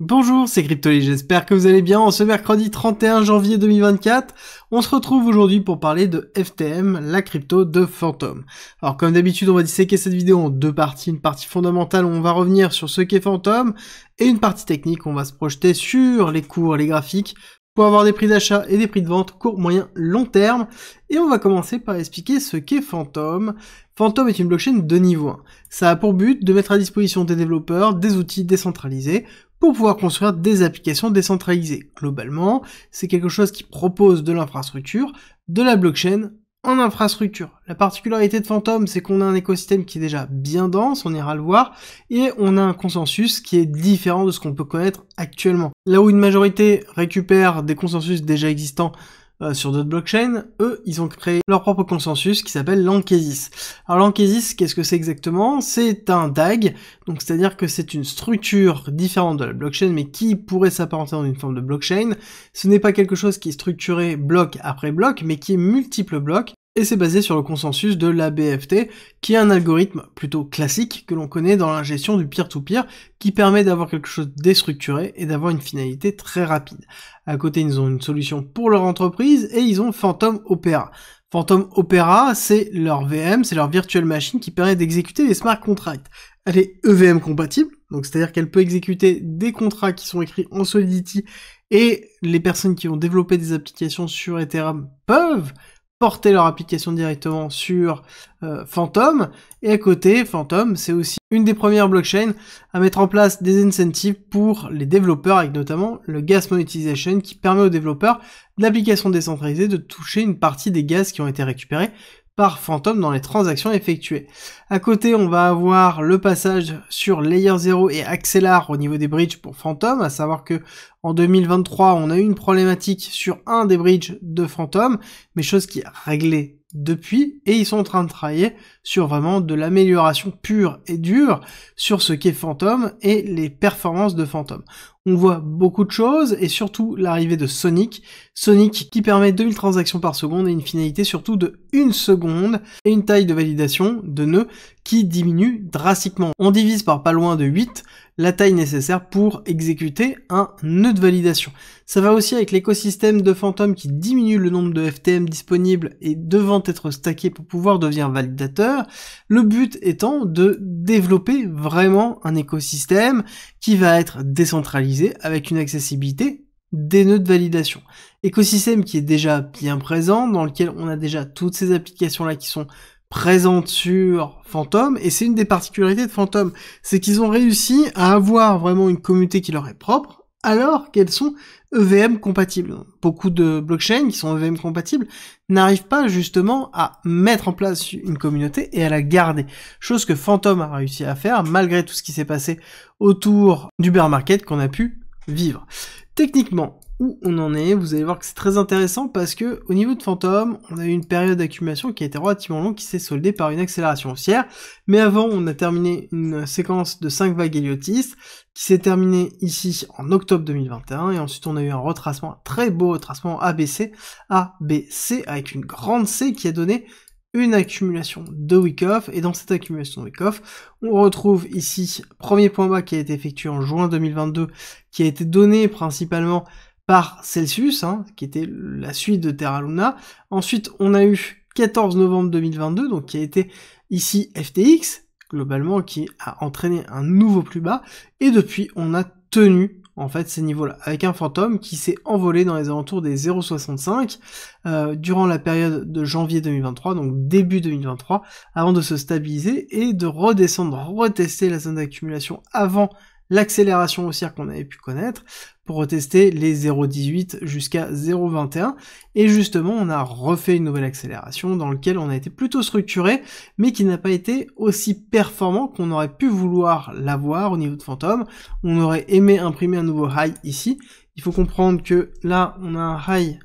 Bonjour, c'est Cryptoly, j'espère que vous allez bien en ce mercredi 31 janvier 2024. On se retrouve aujourd'hui pour parler de FTM, la crypto de Phantom. Alors comme d'habitude, on va disséquer cette vidéo en deux parties. Une partie fondamentale où on va revenir sur ce qu'est Phantom et une partie technique où on va se projeter sur les cours les graphiques pour avoir des prix d'achat et des prix de vente court, moyen, long terme. Et on va commencer par expliquer ce qu'est Phantom. Phantom est une blockchain de niveau 1. Ça a pour but de mettre à disposition des développeurs des outils décentralisés pour pouvoir construire des applications décentralisées. Globalement, c'est quelque chose qui propose de l'infrastructure, de la blockchain en infrastructure. La particularité de Phantom, c'est qu'on a un écosystème qui est déjà bien dense, on ira le voir, et on a un consensus qui est différent de ce qu'on peut connaître actuellement. Là où une majorité récupère des consensus déjà existants euh, sur d'autres blockchains, eux, ils ont créé leur propre consensus qui s'appelle l'Ankesis. Alors l'Ankesis, qu'est-ce que c'est exactement C'est un DAG, donc c'est-à-dire que c'est une structure différente de la blockchain, mais qui pourrait s'apparenter en une forme de blockchain. Ce n'est pas quelque chose qui est structuré bloc après bloc, mais qui est multiple blocs, et c'est basé sur le consensus de la BFT, qui est un algorithme plutôt classique que l'on connaît dans la gestion du peer-to-peer, qui permet d'avoir quelque chose déstructuré et d'avoir une finalité très rapide. À côté, ils ont une solution pour leur entreprise et ils ont Phantom Opera. Phantom Opera, c'est leur VM, c'est leur virtual machine qui permet d'exécuter les smart contracts. Elle est EVM compatible, donc c'est-à-dire qu'elle peut exécuter des contrats qui sont écrits en Solidity et les personnes qui ont développé des applications sur Ethereum peuvent porter leur application directement sur euh, Phantom. Et à côté, Phantom, c'est aussi une des premières blockchains à mettre en place des incentives pour les développeurs, avec notamment le gas monetization qui permet aux développeurs d'applications décentralisées de toucher une partie des gaz qui ont été récupérés par fantôme dans les transactions effectuées. À côté, on va avoir le passage sur Layer 0 et Accelar au niveau des bridges pour phantom à savoir que en 2023, on a eu une problématique sur un des bridges de phantom mais chose qui est réglée depuis, et ils sont en train de travailler sur vraiment de l'amélioration pure et dure sur ce qu'est phantom et les performances de fantôme. On voit beaucoup de choses et surtout l'arrivée de Sonic. Sonic qui permet 2000 transactions par seconde et une finalité surtout de 1 seconde et une taille de validation de nœuds qui diminue drastiquement. On divise par pas loin de 8 la taille nécessaire pour exécuter un nœud de validation. Ça va aussi avec l'écosystème de Phantom qui diminue le nombre de FTM disponibles et devant être stacké pour pouvoir devenir validateur. Le but étant de développer vraiment un écosystème qui va être décentralisé avec une accessibilité des nœuds de validation. Écosystème qui est déjà bien présent, dans lequel on a déjà toutes ces applications-là qui sont présentes sur Phantom, et c'est une des particularités de Phantom, c'est qu'ils ont réussi à avoir vraiment une communauté qui leur est propre, alors qu'elles sont EVM compatibles. Beaucoup de blockchains qui sont EVM compatibles n'arrivent pas justement à mettre en place une communauté et à la garder. Chose que Phantom a réussi à faire malgré tout ce qui s'est passé autour du bear market qu'on a pu vivre. Techniquement, où on en est. Vous allez voir que c'est très intéressant parce que au niveau de Phantom, on a eu une période d'accumulation qui a été relativement longue, qui s'est soldée par une accélération haussière. Mais avant, on a terminé une séquence de 5 vagues héliotistes qui s'est terminée ici en octobre 2021. Et ensuite, on a eu un retracement, un très beau retracement ABC, ABC avec une grande C qui a donné une accumulation de week-off, et dans cette accumulation de week-off, on retrouve ici premier point bas qui a été effectué en juin 2022, qui a été donné principalement par Celsius, hein, qui était la suite de Terra Luna. Ensuite, on a eu 14 novembre 2022, donc qui a été ici FTX, globalement, qui a entraîné un nouveau plus bas. Et depuis, on a tenu en fait ces niveaux-là, avec un fantôme qui s'est envolé dans les alentours des 0,65 euh, durant la période de janvier 2023, donc début 2023, avant de se stabiliser et de redescendre, retester la zone d'accumulation avant l'accélération haussière qu'on avait pu connaître pour retester les 0,18 jusqu'à 0,21. Et justement, on a refait une nouvelle accélération dans laquelle on a été plutôt structuré, mais qui n'a pas été aussi performant qu'on aurait pu vouloir l'avoir au niveau de Phantom. On aurait aimé imprimer un nouveau high ici. Il faut comprendre que là, on a un high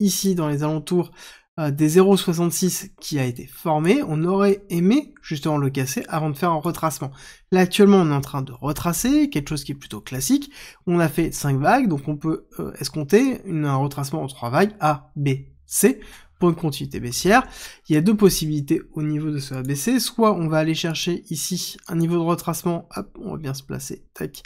ici dans les alentours euh, des 0,66 qui a été formé, on aurait aimé justement le casser avant de faire un retracement. Là actuellement on est en train de retracer, quelque chose qui est plutôt classique. On a fait 5 vagues, donc on peut euh, escompter une, un retracement en 3 vagues A, B, C point de continuité baissière. Il y a deux possibilités au niveau de ce ABC. Soit on va aller chercher ici un niveau de retracement, hop, on va bien se placer, tac,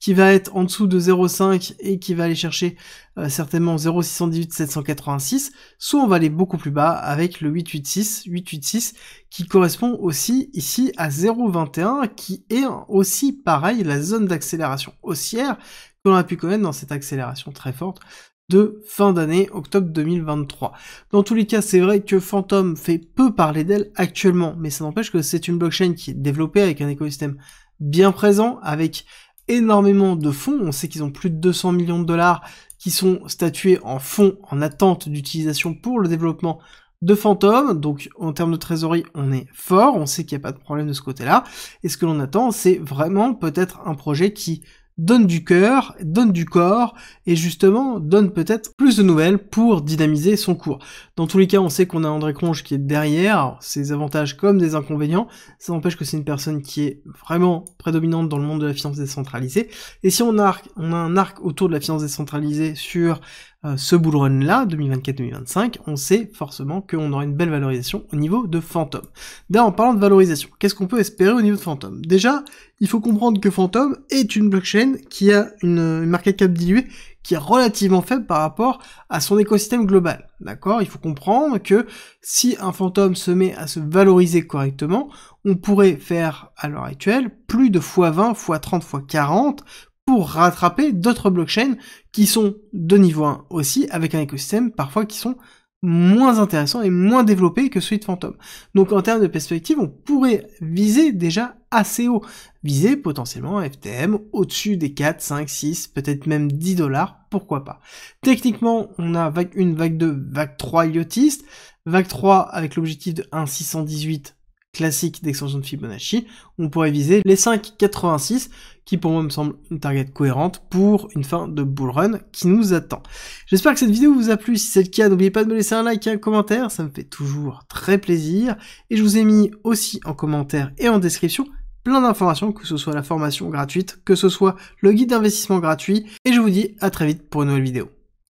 qui va être en dessous de 0,5 et qui va aller chercher euh, certainement 0,618 786. Soit on va aller beaucoup plus bas avec le 886, 886 qui correspond aussi ici à 0,21 qui est aussi pareil la zone d'accélération haussière que l'on a pu connaître dans cette accélération très forte de fin d'année, octobre 2023. Dans tous les cas, c'est vrai que Phantom fait peu parler d'elle actuellement, mais ça n'empêche que c'est une blockchain qui est développée avec un écosystème bien présent, avec énormément de fonds. On sait qu'ils ont plus de 200 millions de dollars qui sont statués en fonds en attente d'utilisation pour le développement de Phantom. donc en termes de trésorerie, on est fort, on sait qu'il n'y a pas de problème de ce côté-là, et ce que l'on attend, c'est vraiment peut-être un projet qui donne du cœur, donne du corps, et justement donne peut-être plus de nouvelles pour dynamiser son cours. Dans tous les cas, on sait qu'on a André Cronge qui est derrière, ses avantages comme des inconvénients, ça n'empêche que c'est une personne qui est vraiment prédominante dans le monde de la finance décentralisée, et si on a, on a un arc autour de la finance décentralisée sur euh, ce bull run là, 2024-2025, on sait forcément qu'on aura une belle valorisation au niveau de Phantom. D'ailleurs, en parlant de valorisation, qu'est-ce qu'on peut espérer au niveau de Phantom Déjà, il faut comprendre que Phantom est une blockchain qui a une, market cap diluée qui est relativement faible par rapport à son écosystème global. D'accord Il faut comprendre que si un Phantom se met à se valoriser correctement, on pourrait faire à l'heure actuelle plus de x20, x30, x40 pour rattraper d'autres blockchains qui sont de niveau 1 aussi, avec un écosystème parfois qui sont moins intéressants et moins développés que celui de Phantom. Donc en termes de perspective, on pourrait viser déjà assez haut, viser potentiellement un FTM au-dessus des 4, 5, 6, peut-être même 10 dollars, pourquoi pas. Techniquement, on a vague 1, vague 2, vague 3 iotiste, vague 3 avec l'objectif de 1,618 classique d'extension de Fibonacci, on pourrait viser les 5,86 qui pour moi me semble une target cohérente pour une fin de bull run qui nous attend. J'espère que cette vidéo vous a plu, si c'est le cas n'oubliez pas de me laisser un like et un commentaire, ça me fait toujours très plaisir, et je vous ai mis aussi en commentaire et en description plein d'informations, que ce soit la formation gratuite, que ce soit le guide d'investissement gratuit, et je vous dis à très vite pour une nouvelle vidéo.